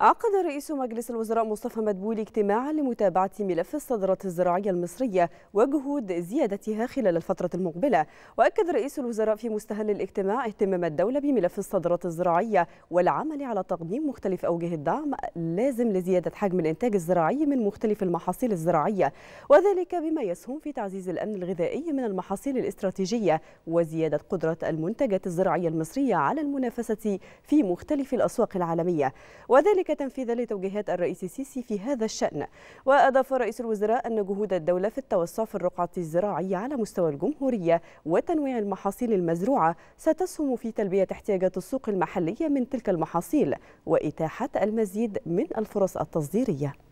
عقد رئيس مجلس الوزراء مصطفى مدبولي اجتماعا لمتابعة ملف الصادرات الزراعية المصرية وجهود زيادتها خلال الفترة المقبلة وأكد رئيس الوزراء في مستهل الاجتماع اهتمام الدولة بملف الصادرات الزراعية والعمل على تقديم مختلف أوجه الدعم اللازم لزيادة حجم الإنتاج الزراعي من مختلف المحاصيل الزراعية وذلك بما يسهم في تعزيز الأمن الغذائي من المحاصيل الاستراتيجية وزيادة قدرة المنتجات الزراعية المصرية على المنافسة في مختلف الأسواق العالمية وذلك ذلك تنفيذا لتوجيهات الرئيس السيسي في هذا الشأن وأضاف رئيس الوزراء أن جهود الدولة في التوسع في الرقعة الزراعية على مستوى الجمهورية وتنويع المحاصيل المزروعة ستسهم في تلبية احتياجات السوق المحلية من تلك المحاصيل وإتاحة المزيد من الفرص التصديرية